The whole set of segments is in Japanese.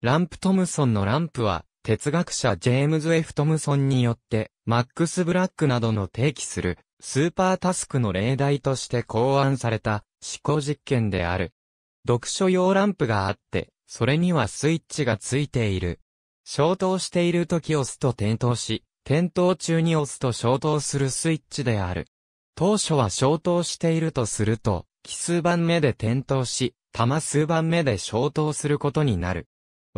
ランプ・トムソンのランプは、哲学者ジェームズ・ F・ トムソンによって、マックス・ブラックなどの提起する、スーパータスクの例題として考案された、思考実験である。読書用ランプがあって、それにはスイッチがついている。消灯している時押すと点灯し、点灯中に押すと消灯するスイッチである。当初は消灯しているとすると、奇数番目で点灯し、玉数番目で消灯することになる。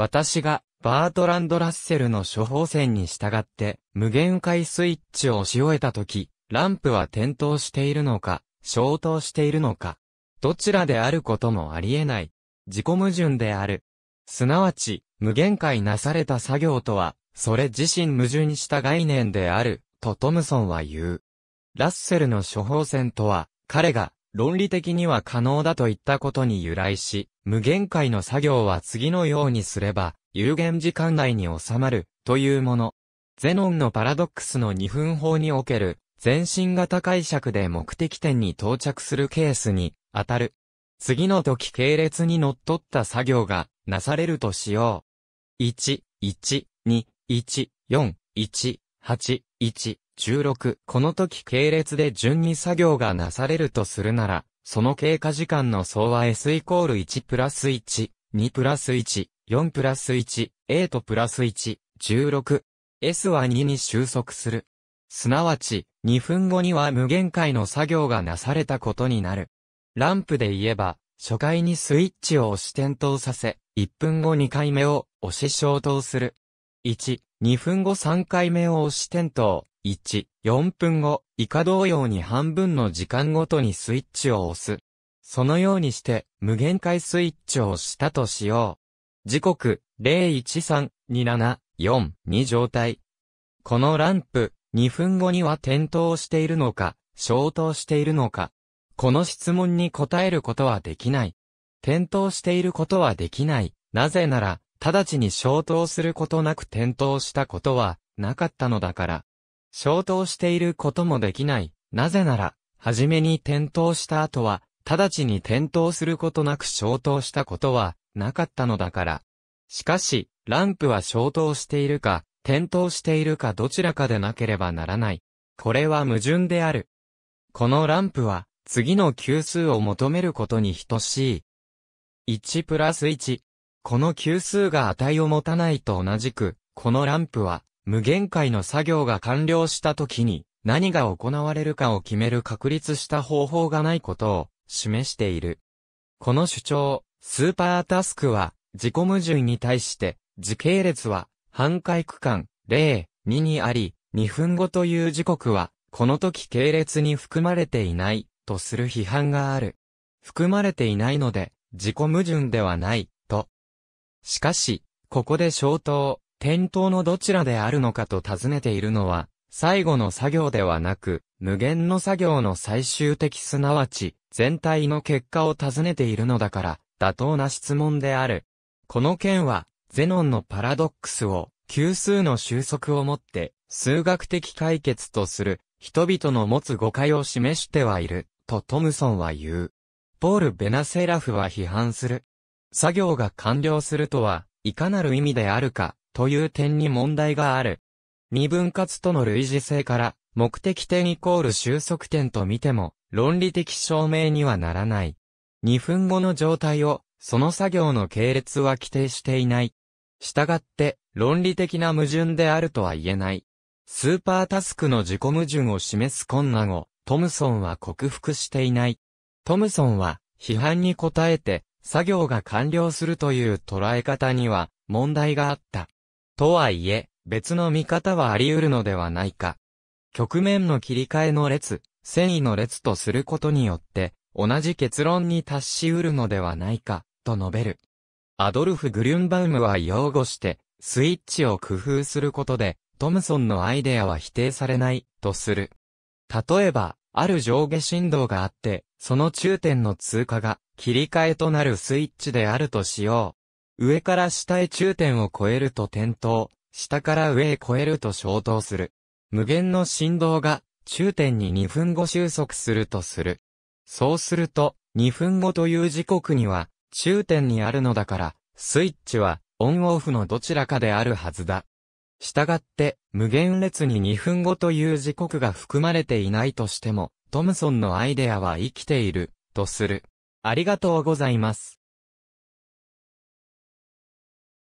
私がバートランド・ラッセルの処方箋に従って無限回スイッチを押し終えたとき、ランプは点灯しているのか、消灯しているのか、どちらであることもあり得ない。自己矛盾である。すなわち、無限回なされた作業とは、それ自身矛盾した概念である、とトムソンは言う。ラッセルの処方箋とは、彼が論理的には可能だといったことに由来し、無限界の作業は次のようにすれば、有限時間内に収まる、というもの。ゼノンのパラドックスの2分法における、全身型解釈で目的点に到着するケースに、当たる。次の時系列にのっとった作業が、なされるとしよう。1、1、2、1、4、1、8、1、16、この時系列で順に作業がなされるとするなら、その経過時間の総は S イコール1プラス1、2プラス1、4プラス1、8プラス1、16。S は2に収束する。すなわち、2分後には無限回の作業がなされたことになる。ランプで言えば、初回にスイッチを押し点灯させ、1分後2回目を押し消灯する。1、2分後3回目を押し点灯。1、4分後、以下同様に半分の時間ごとにスイッチを押す。そのようにして、無限回スイッチを押したとしよう。時刻、013274 2状態。このランプ、2分後には点灯しているのか、消灯しているのか。この質問に答えることはできない。点灯していることはできない。なぜなら、直ちに消灯することなく点灯したことはなかったのだから。消灯していることもできない。なぜなら、はじめに点灯した後は、直ちに点灯することなく消灯したことは、なかったのだから。しかし、ランプは消灯しているか、点灯しているかどちらかでなければならない。これは矛盾である。このランプは、次の級数を求めることに等しい。1プラス1。この級数が値を持たないと同じく、このランプは、無限回の作業が完了した時に何が行われるかを決める確立した方法がないことを示している。この主張、スーパータスクは自己矛盾に対して時系列は半回区間0、2にあり、2分後という時刻はこの時系列に含まれていないとする批判がある。含まれていないので自己矛盾ではないと。しかし、ここで消灯、点灯のどちらであるのかと尋ねているのは、最後の作業ではなく、無限の作業の最終的すなわち、全体の結果を尋ねているのだから、妥当な質問である。この件は、ゼノンのパラドックスを、級数の収束をもって、数学的解決とする、人々の持つ誤解を示してはいる、とトムソンは言う。ポール・ベナセラフは批判する。作業が完了するとは、いかなる意味であるか、という点に問題がある。二分割との類似性から、目的点イコール収束点と見ても、論理的証明にはならない。二分後の状態を、その作業の系列は規定していない。したがって、論理的な矛盾であるとは言えない。スーパータスクの自己矛盾を示す困難を、トムソンは克服していない。トムソンは、批判に応えて、作業が完了するという捉え方には、問題があった。とはいえ、別の見方はあり得るのではないか。局面の切り替えの列、繊維の列とすることによって、同じ結論に達し得るのではないか、と述べる。アドルフ・グリュンバウムは擁護して、スイッチを工夫することで、トムソンのアイデアは否定されない、とする。例えば、ある上下振動があって、その中点の通過が切り替えとなるスイッチであるとしよう。上から下へ中点を超えると転倒、下から上へ超えると消灯する。無限の振動が中点に2分後収束するとする。そうすると、2分後という時刻には、中点にあるのだから、スイッチは、オンオフのどちらかであるはずだ。したがって、無限列に2分後という時刻が含まれていないとしても、トムソンのアイデアは生きている、とする。ありがとうございます。